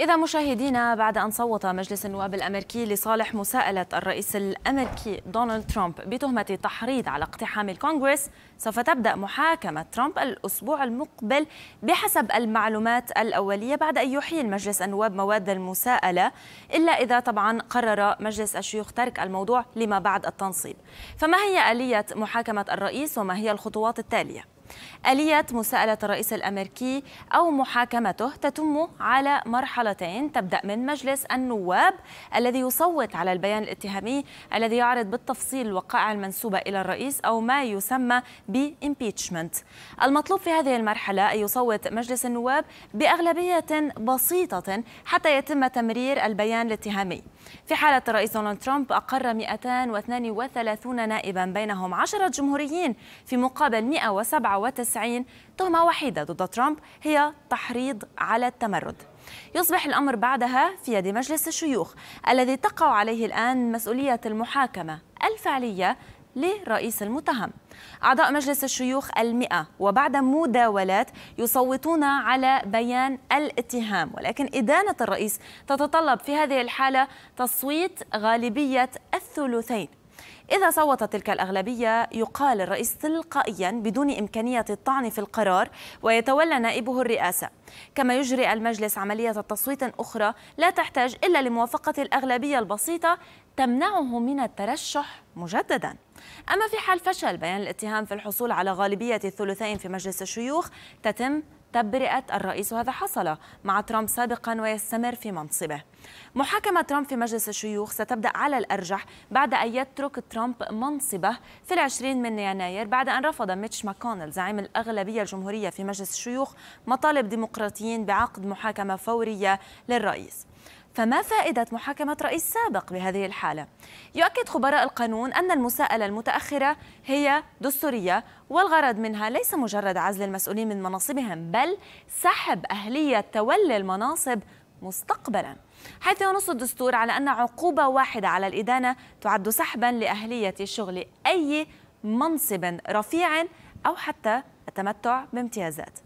إذا مشاهدينا بعد أن صوت مجلس النواب الأمريكي لصالح مساءلة الرئيس الأمريكي دونالد ترامب بتهمة تحريض على اقتحام الكونغرس سوف تبدأ محاكمة ترامب الأسبوع المقبل بحسب المعلومات الأولية بعد أن يحيل مجلس النواب مواد المساءلة إلا إذا طبعا قرر مجلس الشيوخ ترك الموضوع لما بعد التنصيب فما هي آلية محاكمة الرئيس وما هي الخطوات التالية؟ آلية مساءلة الرئيس الأمريكي أو محاكمته تتم على مرحلتين تبدأ من مجلس النواب الذي يصوت على البيان الاتهامي الذي يعرض بالتفصيل الوقائع المنسوبة إلى الرئيس أو ما يسمى بإمبيتشمنت المطلوب في هذه المرحلة أن يصوت مجلس النواب بأغلبية بسيطة حتى يتم تمرير البيان الاتهامي في حالة الرئيس دونالد ترامب أقر 232 نائبا بينهم 10 جمهوريين في مقابل 197 تهمة وحيدة ضد ترامب هي تحريض على التمرد يصبح الأمر بعدها في يد مجلس الشيوخ الذي تقع عليه الآن مسؤولية المحاكمة الفعلية لرئيس المتهم أعضاء مجلس الشيوخ المئة وبعد مداولات يصوتون على بيان الاتهام ولكن إدانة الرئيس تتطلب في هذه الحالة تصويت غالبية الثلثين إذا صوت تلك الأغلبية يقال الرئيس تلقائيا بدون إمكانية الطعن في القرار ويتولى نائبه الرئاسة كما يجري المجلس عملية تصويت أخرى لا تحتاج إلا لموافقة الأغلبية البسيطة تمنعه من الترشح مجدداً أما في حال فشل بيان الاتهام في الحصول على غالبية الثلثين في مجلس الشيوخ تتم تبرئة الرئيس وهذا حصل مع ترامب سابقا ويستمر في منصبه محاكمة ترامب في مجلس الشيوخ ستبدأ على الأرجح بعد أن يترك ترامب منصبه في العشرين من يناير بعد أن رفض ميتش ماكونيل زعيم الأغلبية الجمهورية في مجلس الشيوخ مطالب ديمقراطيين بعقد محاكمة فورية للرئيس فما فائدة محاكمة رئيس سابق بهذه الحالة؟ يؤكد خبراء القانون أن المساءلة المتأخرة هي دستورية والغرض منها ليس مجرد عزل المسؤولين من مناصبهم بل سحب أهلية تولي المناصب مستقبلا حيث ينص الدستور على أن عقوبة واحدة على الإدانة تعد سحبا لأهلية شغل أي منصب رفيع أو حتى التمتع بامتيازات